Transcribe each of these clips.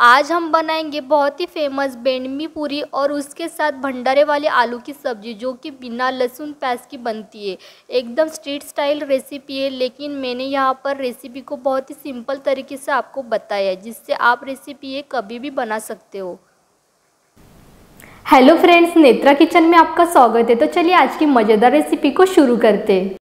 आज हम बनाएंगे बहुत ही फेमस बेंडमी पूरी और उसके साथ भंडारे वाले आलू की सब्ज़ी जो कि बिना लहसुन प्याज की बनती है एकदम स्ट्रीट स्टाइल रेसिपी है लेकिन मैंने यहाँ पर रेसिपी को बहुत ही सिंपल तरीके से आपको बताया है जिससे आप रेसिपी ये कभी भी बना सकते हो हेलो फ्रेंड्स नेत्रा किचन में आपका स्वागत है तो चलिए आज की मज़ेदार रेसिपी को शुरू करते हैं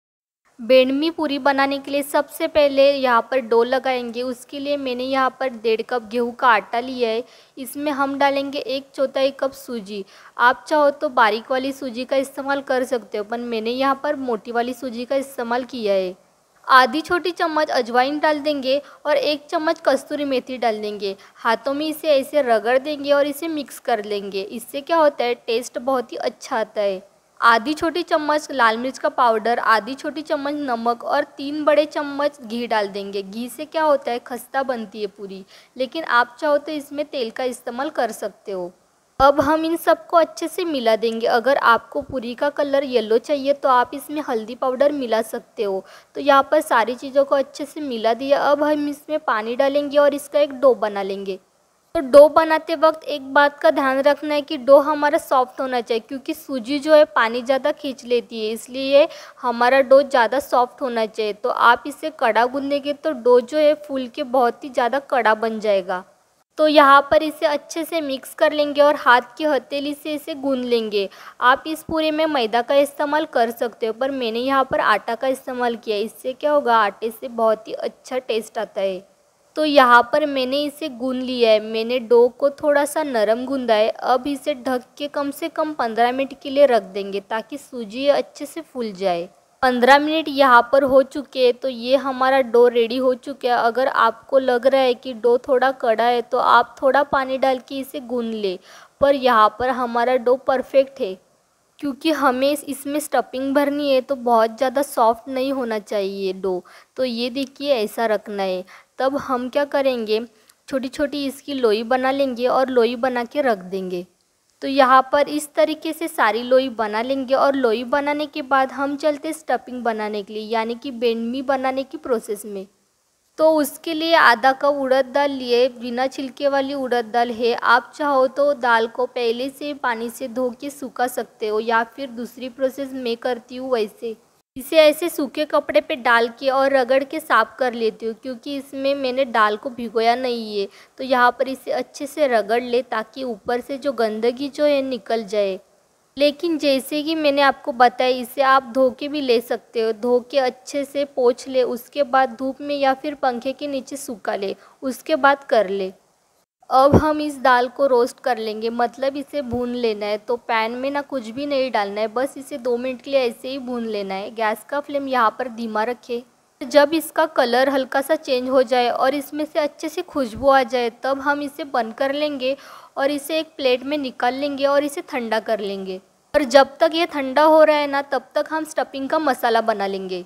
बेडमी पूरी बनाने के लिए सबसे पहले यहाँ पर डो लगाएंगे उसके लिए मैंने यहाँ पर डेढ़ कप गेहूँ का आटा लिया है इसमें हम डालेंगे एक चौथाई कप सूजी आप चाहो तो बारीक वाली सूजी का इस्तेमाल कर सकते हो पर मैंने यहाँ पर मोटी वाली सूजी का इस्तेमाल किया है आधी छोटी चम्मच अजवाइन डाल देंगे और एक चम्मच कस्तूरी मेथी डाल देंगे हाथों में इसे ऐसे रगड़ देंगे और इसे मिक्स कर लेंगे इससे क्या होता है टेस्ट बहुत ही अच्छा आता है आधी छोटी चम्मच लाल मिर्च का पाउडर आधी छोटी चम्मच नमक और तीन बड़े चम्मच घी डाल देंगे घी से क्या होता है खस्ता बनती है पूरी लेकिन आप चाहो तो इसमें तेल का इस्तेमाल कर सकते हो अब हम इन सबको अच्छे से मिला देंगे अगर आपको पूरी का कलर येलो चाहिए तो आप इसमें हल्दी पाउडर मिला सकते हो तो यहाँ पर सारी चीज़ों को अच्छे से मिला दिया अब हम इसमें पानी डालेंगे और इसका एक डो बना लेंगे तो डो बनाते वक्त एक बात का ध्यान रखना है कि डो हमारा सॉफ्ट होना चाहिए क्योंकि सूजी जो है पानी ज़्यादा खींच लेती है इसलिए हमारा डो ज़्यादा सॉफ्ट होना चाहिए तो आप इसे कड़ा गूंदेंगे तो डो जो है फूल के बहुत ही ज़्यादा कड़ा बन जाएगा तो यहाँ पर इसे अच्छे से मिक्स कर लेंगे और हाथ की हथेली से इसे गूंद लेंगे आप इस पूरे में मैदा का इस्तेमाल कर सकते हो पर मैंने यहाँ पर आटा का इस्तेमाल किया इससे क्या होगा आटे से बहुत ही अच्छा टेस्ट आता है तो यहाँ पर मैंने इसे गून लिया है मैंने डो को थोड़ा सा नरम गूंदा है अब इसे ढक के कम से कम पंद्रह मिनट के लिए रख देंगे ताकि सूजी अच्छे से फूल जाए पंद्रह मिनट यहाँ पर हो चुके हैं तो ये हमारा डो रेडी हो चुका है अगर आपको लग रहा है कि डो थोड़ा कड़ा है तो आप थोड़ा पानी डाल के इसे गून ले पर यहाँ पर हमारा डो परफेक्ट है क्योंकि हमें इसमें स्टफिंग भरनी है तो बहुत ज़्यादा सॉफ्ट नहीं होना चाहिए डो तो ये देखिए ऐसा रखना है तब हम क्या करेंगे छोटी छोटी इसकी लोई बना लेंगे और लोई बना के रख देंगे तो यहाँ पर इस तरीके से सारी लोई बना लेंगे और लोई बनाने के बाद हम चलते स्टफिंग बनाने के लिए यानी कि बेंडमी बनाने की प्रोसेस में तो उसके लिए आधा कप उड़द दाल लिए बिना छिलके वाली उड़द दाल है आप चाहो तो दाल को पहले से पानी से धो के सूखा सकते हो या फिर दूसरी प्रोसेस मैं करती हूँ वैसे इसे ऐसे सूखे कपड़े पे डाल के और रगड़ के साफ़ कर लेती हूँ क्योंकि इसमें मैंने दाल को भिगोया नहीं है तो यहाँ पर इसे अच्छे से रगड़ ले ताकि ऊपर से जो गंदगी जो है निकल जाए लेकिन जैसे कि मैंने आपको बताया इसे आप धो के भी ले सकते हो धो के अच्छे से पोछ ले उसके बाद धूप में या फिर पंखे के नीचे सूखा ले उसके बाद कर ले अब हम इस दाल को रोस्ट कर लेंगे मतलब इसे भून लेना है तो पैन में ना कुछ भी नहीं डालना है बस इसे दो मिनट के लिए ऐसे ही भून लेना है गैस का फ्लेम यहाँ पर धीमा रखे जब इसका कलर हल्का सा चेंज हो जाए और इसमें से अच्छे से खुशबू आ जाए तब हम इसे बंद कर लेंगे और इसे एक प्लेट में निकाल लेंगे और इसे ठंडा कर लेंगे और जब तक ये ठंडा हो रहा है ना तब तक हम स्टफिंग का मसाला बना लेंगे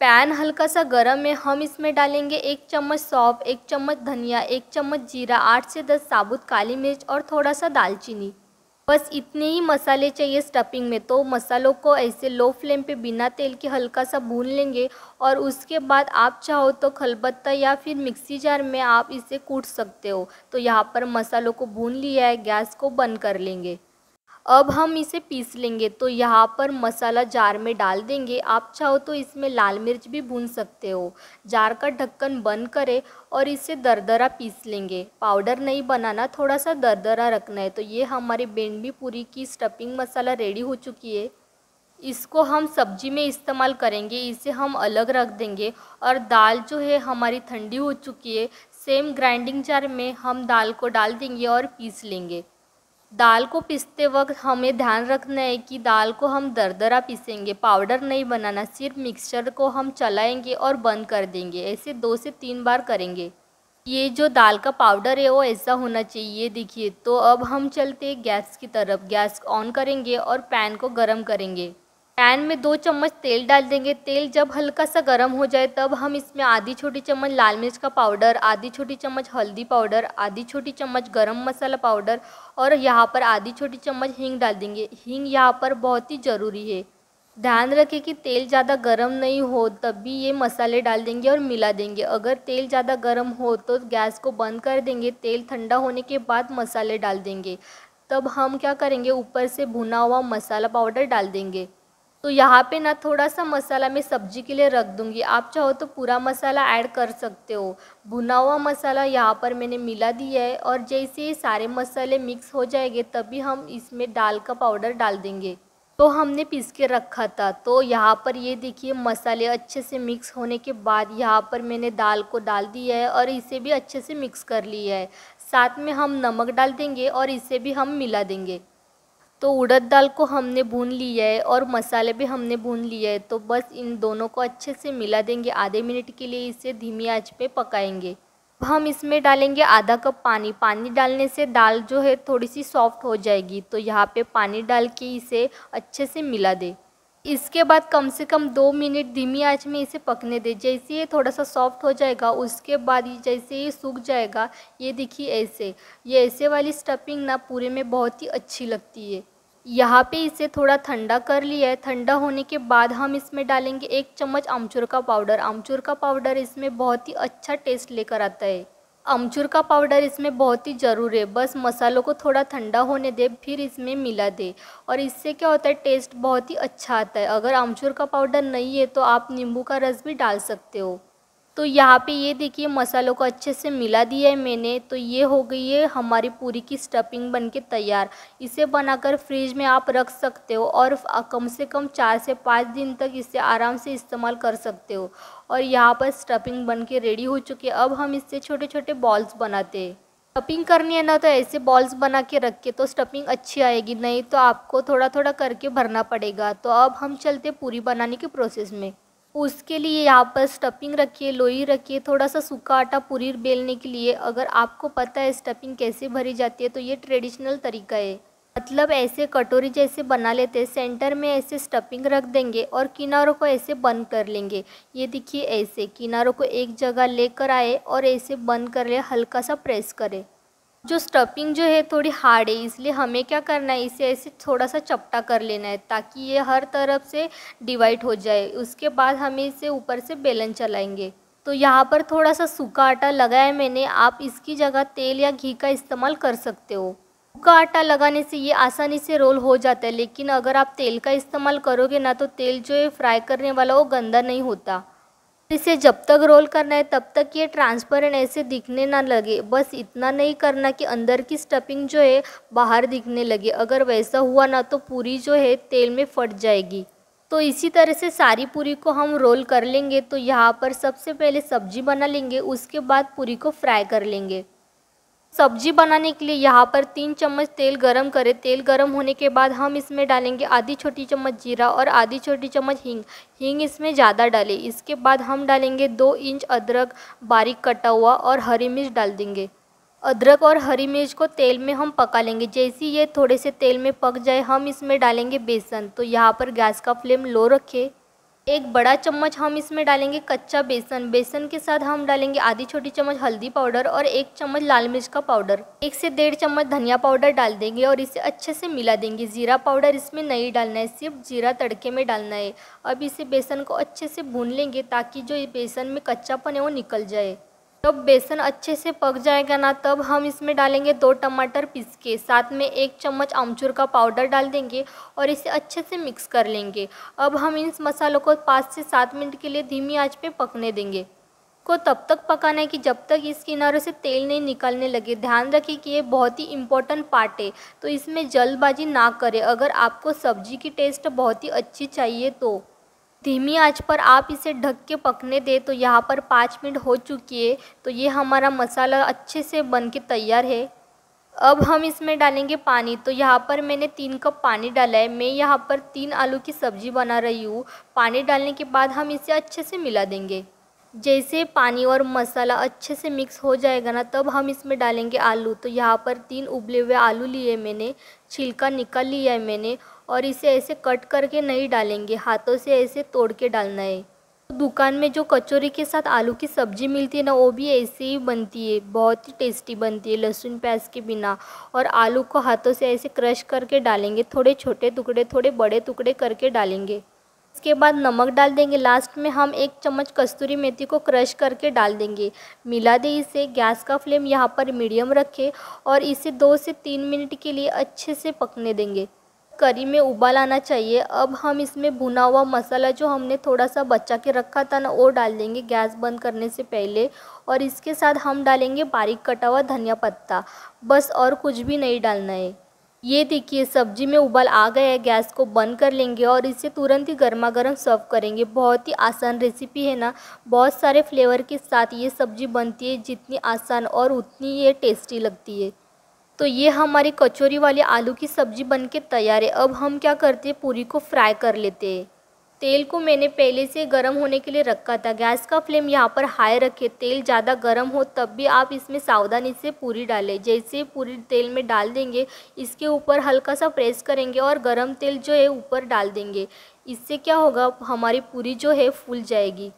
पैन हल्का सा गर्म है हम इसमें डालेंगे एक चम्मच सौंफ एक चम्मच धनिया एक चम्मच जीरा आठ से दस साबुत काली मिर्च और थोड़ा सा दालचीनी बस इतने ही मसाले चाहिए स्टफिंग में तो मसालों को ऐसे लो फ्लेम पे बिना तेल के हल्का सा भून लेंगे और उसके बाद आप चाहो तो खलबत्ता या फिर मिक्सी जार में आप इसे कूट सकते हो तो यहाँ पर मसालों को भून लिया है गैस को बंद कर लेंगे अब हम इसे पीस लेंगे तो यहाँ पर मसाला जार में डाल देंगे आप चाहो तो इसमें लाल मिर्च भी भून सकते हो जार का ढक्कन बंद करें और इसे दरदरा पीस लेंगे पाउडर नहीं बनाना थोड़ा सा दरदरा रखना है तो ये हमारी बेंडी पूरी की स्टफिंग मसाला रेडी हो चुकी है इसको हम सब्जी में इस्तेमाल करेंगे इसे हम अलग रख देंगे और दाल जो है हमारी ठंडी हो चुकी है सेम ग्राइंडिंग जार में हम दाल को डाल देंगे और पीस लेंगे दाल को पीसते वक्त हमें ध्यान रखना है कि दाल को हम दरदरा पीसेंगे पाउडर नहीं बनाना सिर्फ मिक्सचर को हम चलाएंगे और बंद कर देंगे ऐसे दो से तीन बार करेंगे ये जो दाल का पाउडर है वो ऐसा होना चाहिए देखिए तो अब हम चलते गैस की तरफ गैस ऑन करेंगे और पैन को गर्म करेंगे पैन में दो चम्मच तेल डाल देंगे तेल जब हल्का सा गर्म हो जाए तब हम इसमें आधी छोटी चम्मच लाल मिर्च का पाउडर आधी छोटी चम्मच हल्दी पाउडर आधी छोटी चम्मच गरम मसाला पाउडर और यहाँ पर आधी छोटी चम्मच हींग डाल देंगे हींग यहाँ पर बहुत ही ज़रूरी है ध्यान रखें कि तेल ज़्यादा गर्म नहीं हो तब भी ये मसाले डाल देंगे और मिला देंगे अगर तेल ज़्यादा गर्म हो तो गैस को बंद कर देंगे तेल ठंडा होने के बाद मसाले डाल देंगे तब हम क्या करेंगे ऊपर से भुना हुआ मसाला पाउडर डाल देंगे तो यहाँ पे ना थोड़ा सा मसाला मैं सब्जी के लिए रख दूँगी आप चाहो तो पूरा मसाला ऐड कर सकते हो भुना हुआ मसाला यहाँ पर मैंने मिला दिया है और जैसे सारे मसाले मिक्स हो जाएंगे तभी हम इसमें दाल का पाउडर डाल देंगे तो हमने पीस के रखा था तो यहाँ पर ये देखिए मसाले अच्छे से मिक्स होने के बाद यहाँ पर मैंने दाल को डाल दिया है और इसे भी अच्छे से मिक्स कर लिया है साथ में हम नमक डाल देंगे और इसे भी हम मिला देंगे तो उड़द दाल को हमने भून लिया है और मसाले भी हमने भून लिए है तो बस इन दोनों को अच्छे से मिला देंगे आधे मिनट के लिए इसे धीमी आंच पे पकाएंगे अब हम इसमें डालेंगे आधा कप पानी पानी डालने से दाल जो है थोड़ी सी सॉफ्ट हो जाएगी तो यहाँ पे पानी डाल के इसे अच्छे से मिला दें इसके बाद कम से कम दो मिनट धीमी आंच में इसे पकने दे जैसे ये थोड़ा सा सॉफ्ट हो जाएगा उसके बाद ये जैसे ये सूख जाएगा ये देखिए ऐसे ये ऐसे वाली स्टफिंग ना पूरे में बहुत ही अच्छी लगती है यहाँ पे इसे थोड़ा ठंडा कर लिया है ठंडा होने के बाद हम इसमें डालेंगे एक चम्मच आमचूर का पाउडर आमचूर का पाउडर इसमें बहुत ही अच्छा टेस्ट लेकर आता है अमचूर का पाउडर इसमें बहुत ही ज़रूर है बस मसालों को थोड़ा ठंडा होने दे फिर इसमें मिला दे और इससे क्या होता है टेस्ट बहुत ही अच्छा आता है अगर अमचूर का पाउडर नहीं है तो आप नींबू का रस भी डाल सकते हो तो यहाँ पे ये देखिए मसालों को अच्छे से मिला दिया है मैंने तो ये हो गई है हमारी पूरी की स्टफिंग बनके तैयार इसे बनाकर फ्रिज में आप रख सकते हो और कम से कम चार से पाँच दिन तक इसे आराम से इस्तेमाल कर सकते हो और यहाँ पर स्टफिंग बन के रेडी हो चुकी है अब हम इससे छोटे छोटे बॉल्स बनाते हैं स्टफिंग करनी है ना तो ऐसे बॉल्स बना के रख के तो स्टफिंग अच्छी आएगी नहीं तो आपको थोड़ा थोड़ा करके भरना पड़ेगा तो अब हम चलते पूरी बनाने के प्रोसेस में उसके लिए यहाँ पर स्टफिंग रखिए लोई रखिए थोड़ा सा सूखा आटा पूरी बेलने के लिए अगर आपको पता है स्टफिंग कैसे भरी जाती है तो ये ट्रेडिशनल तरीका है मतलब ऐसे कटोरी जैसे बना लेते हैं सेंटर में ऐसे स्टफिंग रख देंगे और किनारों को ऐसे बंद कर लेंगे ये देखिए ऐसे किनारों को एक जगह लेकर आए और ऐसे बंद कर ले हल्का सा प्रेस करें जो स्टफिंग जो है थोड़ी हार्ड है इसलिए हमें क्या करना है इसे ऐसे थोड़ा सा चपटा कर लेना है ताकि ये हर तरफ से डिवाइड हो जाए उसके बाद हमें इसे ऊपर से बेलन चलाएँगे तो यहाँ पर थोड़ा सा सूखा आटा लगाया मैंने आप इसकी जगह तेल या घी का इस्तेमाल कर सकते हो का आटा लगाने से ये आसानी से रोल हो जाता है लेकिन अगर आप तेल का इस्तेमाल करोगे ना तो तेल जो है फ्राई करने वाला वो गंदा नहीं होता इसे जब तक रोल करना है तब तक ये ट्रांसपेरेंट ऐसे दिखने ना लगे बस इतना नहीं करना कि अंदर की स्टफिंग जो है बाहर दिखने लगे अगर वैसा हुआ ना तो पूरी जो है तेल में फट जाएगी तो इसी तरह से सारी पूरी को हम रोल कर लेंगे तो यहाँ पर सबसे पहले सब्जी बना लेंगे उसके बाद पूरी को फ्राई कर लेंगे सब्जी बनाने के लिए यहाँ पर तीन चम्मच तेल गरम करें तेल गरम होने के बाद हम इसमें डालेंगे आधी छोटी चम्मच जीरा और आधी छोटी चम्मच हींग हींग इसमें ज़्यादा डालें इसके बाद हम डालेंगे दो इंच अदरक बारीक कटा हुआ और हरी मिर्च डाल देंगे अदरक और हरी मिर्च को तेल में हम पका लेंगे जैसे ये थोड़े से तेल में पक जाए हम इसमें डालेंगे बेसन तो यहाँ पर गैस का फ्लेम लो रखें एक बड़ा चम्मच हम इसमें डालेंगे कच्चा बेसन बेसन के साथ हम डालेंगे आधी छोटी चम्मच हल्दी पाउडर और एक चम्मच लाल मिर्च का पाउडर एक से डेढ़ चम्मच धनिया पाउडर डाल देंगे और इसे अच्छे से मिला देंगे जीरा पाउडर इसमें नहीं डालना है सिर्फ जीरा तड़के में डालना है अब इसे बेसन को अच्छे से भून लेंगे ताकि जो बेसन में कच्चापन है वो निकल जाए तब बेसन अच्छे से पक जाएगा ना तब हम इसमें डालेंगे दो टमाटर पीस के साथ में एक चम्मच आमचूर का पाउडर डाल देंगे और इसे अच्छे से मिक्स कर लेंगे अब हम इन मसालों को पाँच से सात मिनट के लिए धीमी आंच पे पकने देंगे को तब तक पकाना है कि जब तक इस किनारों से तेल नहीं निकलने लगे ध्यान रखें कि ये बहुत ही इम्पोर्टेंट पार्ट है तो इसमें जल्दबाजी ना करें अगर आपको सब्जी की टेस्ट बहुत ही अच्छी चाहिए तो धीमी आंच पर आप इसे ढक के पकने दें तो यहाँ पर पाँच मिनट हो चुकी है तो ये हमारा मसाला अच्छे से बन के तैयार है अब हम इसमें डालेंगे पानी तो यहाँ पर मैंने तीन कप पानी डाला है मैं यहाँ पर तीन आलू की सब्ज़ी बना रही हूँ पानी डालने के बाद हम इसे अच्छे से मिला देंगे जैसे पानी और मसाला अच्छे से मिक्स हो जाएगा ना तब हम इसमें डालेंगे आलू तो यहाँ पर तीन उबले हुए आलू लिए मैंने छिलका निकाल लिया है मैंने और इसे ऐसे कट करके नहीं डालेंगे हाथों से ऐसे तोड़ के डालना है तो दुकान में जो कचौरी के साथ आलू की सब्ज़ी मिलती है ना वो भी ऐसे ही बनती है बहुत ही टेस्टी बनती है लहसुन प्याज के बिना और आलू को हाथों से ऐसे क्रश करके डालेंगे थोड़े छोटे टुकड़े थोड़े बड़े टुकड़े करके डालेंगे इसके बाद नमक डाल देंगे लास्ट में हम एक चम्मच कस्तूरी मेथी को क्रश करके डाल देंगे मिला दे इसे गैस का फ्लेम यहाँ पर मीडियम रखें और इसे दो से तीन मिनट के लिए अच्छे से पकने देंगे करी में उबाल आना चाहिए अब हम इसमें भुना हुआ मसाला जो हमने थोड़ा सा बचा के रखा था ना वो डाल देंगे गैस बंद करने से पहले और इसके साथ हम डालेंगे बारीक कटा हुआ धनिया पत्ता बस और कुछ भी नहीं डालना है ये देखिए सब्जी में उबाल आ गया है गैस को बंद कर लेंगे और इसे तुरंत ही गर्मा गर्म सर्व करेंगे बहुत ही आसान रेसिपी है ना बहुत सारे फ्लेवर के साथ ये सब्जी बनती है जितनी आसान और उतनी ये टेस्टी लगती है तो ये हमारी कचौरी वाली आलू की सब्ज़ी के तैयार है अब हम क्या करते हैं पूरी को फ्राई कर लेते हैं तेल को मैंने पहले से गर्म होने के लिए रखा था गैस का फ्लेम यहाँ पर हाई रखें तेल ज़्यादा गर्म हो तब भी आप इसमें सावधानी से पूरी डालें जैसे पूरी तेल में डाल देंगे इसके ऊपर हल्का सा प्रेस करेंगे और गर्म तेल जो है ऊपर डाल देंगे इससे क्या होगा हमारी पूरी जो है फूल जाएगी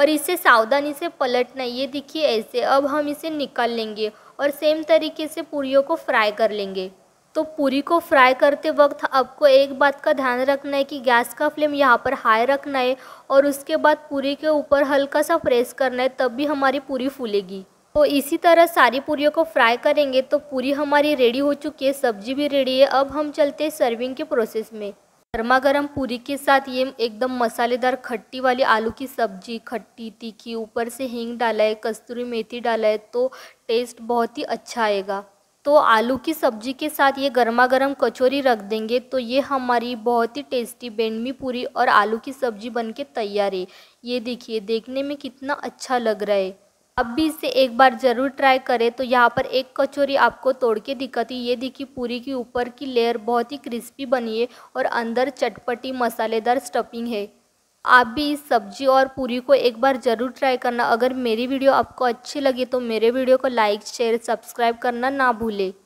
और इसे सावधानी से पलटना ये देखिए ऐसे अब हम इसे निकाल लेंगे और सेम तरीके से पूरियों को फ्राई कर लेंगे तो पूरी को फ्राई करते वक्त आपको एक बात का ध्यान रखना है कि गैस का फ्लेम यहाँ पर हाई रखना है और उसके बाद पूरी के ऊपर हल्का सा प्रेस करना है तब भी हमारी पूरी फूलेगी तो इसी तरह सारी पूरियों को फ्राई करेंगे तो पूरी हमारी रेडी हो चुकी है सब्जी भी रेडी है अब हम चलते हैं सर्विंग के प्रोसेस में गर्मा गर्म पूरी के साथ ये एकदम मसालेदार खट्टी वाली आलू की सब्जी खट्टी तीखी ऊपर से हींग डाला है कस्तूरी मेथी डाला है तो टेस्ट बहुत ही अच्छा आएगा तो आलू की सब्जी के साथ ये गर्मा गर्म कचौरी रख देंगे तो ये हमारी बहुत ही टेस्टी बेंडमी पूरी और आलू की सब्जी बनके तैयार है ये देखिए देखने में कितना अच्छा लग रहा है अब भी इसे एक बार ज़रूर ट्राई करें तो यहाँ पर एक कचौरी आपको तोड़ के दिक्कत है ये देखिए पूरी की ऊपर की लेयर बहुत ही क्रिस्पी बनी है और अंदर चटपटी मसालेदार स्टफिंग है आप भी इस सब्जी और पूरी को एक बार ज़रूर ट्राई करना अगर मेरी वीडियो आपको अच्छी लगी तो मेरे वीडियो को लाइक शेयर सब्सक्राइब करना ना भूलें